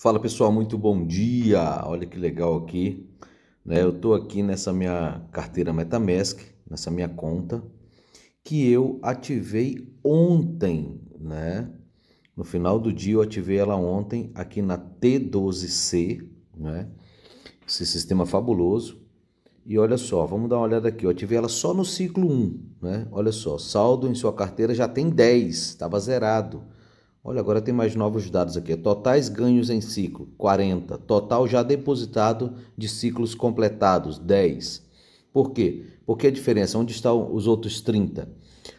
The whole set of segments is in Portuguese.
Fala pessoal, muito bom dia! Olha que legal aqui, né? Eu estou aqui nessa minha carteira MetaMask, nessa minha conta, que eu ativei ontem, né? No final do dia eu ativei ela ontem aqui na T12C, né? Esse sistema fabuloso. E olha só, vamos dar uma olhada aqui. Eu ativei ela só no ciclo 1, né? Olha só, saldo em sua carteira já tem 10, estava zerado. Olha, agora tem mais novos dados aqui. Totais ganhos em ciclo, 40. Total já depositado de ciclos completados, 10. Por quê? Porque a diferença, onde estão os outros 30?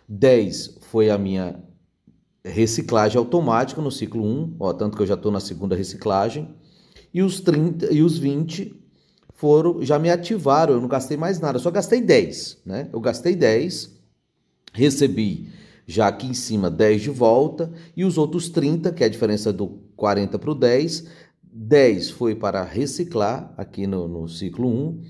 10 foi a minha reciclagem automática no ciclo 1, ó, tanto que eu já estou na segunda reciclagem. E os 30 e os 20 foram já me ativaram, eu não gastei mais nada, só gastei 10, né? Eu gastei 10, recebi já aqui em cima 10 de volta, e os outros 30, que é a diferença do 40 para o 10, 10 foi para reciclar aqui no, no ciclo 1,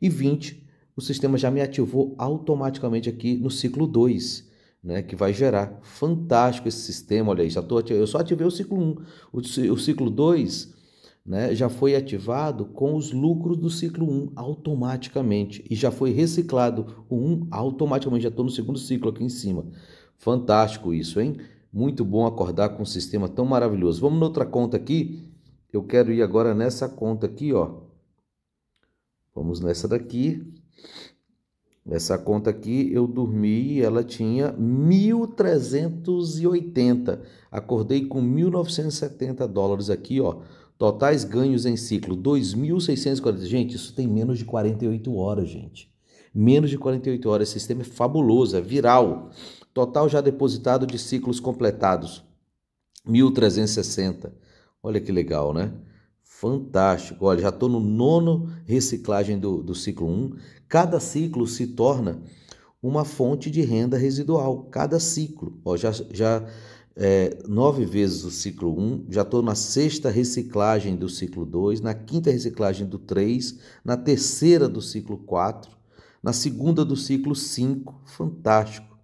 e 20 o sistema já me ativou automaticamente aqui no ciclo 2. Né, que vai gerar. Fantástico esse sistema, olha aí, já tô, eu só ativei o ciclo 1. O, o ciclo 2 né, já foi ativado com os lucros do ciclo 1 automaticamente e já foi reciclado o 1 automaticamente, já estou no segundo ciclo aqui em cima. Fantástico isso, hein? Muito bom acordar com um sistema tão maravilhoso. Vamos noutra conta aqui. Eu quero ir agora nessa conta aqui, ó. Vamos nessa daqui. Essa conta aqui eu dormi e ela tinha 1380. Acordei com 1970 dólares aqui, ó. Totais ganhos em ciclo 2640. Gente, isso tem menos de 48 horas, gente menos de 48 horas. Esse sistema é fabuloso, é viral. Total já depositado de ciclos completados, 1.360. Olha que legal, né? Fantástico. Olha, já estou no nono reciclagem do, do ciclo 1. Cada ciclo se torna uma fonte de renda residual. Cada ciclo. Ó, já, já é, nove vezes o ciclo 1, já estou na sexta reciclagem do ciclo 2, na quinta reciclagem do 3, na terceira do ciclo 4, na segunda do ciclo 5, fantástico,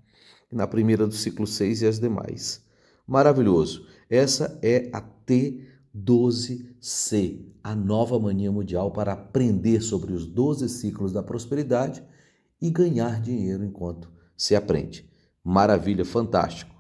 e na primeira do ciclo 6 e as demais. Maravilhoso. Essa é a T12C, a nova mania mundial para aprender sobre os 12 ciclos da prosperidade e ganhar dinheiro enquanto se aprende. Maravilha, fantástico.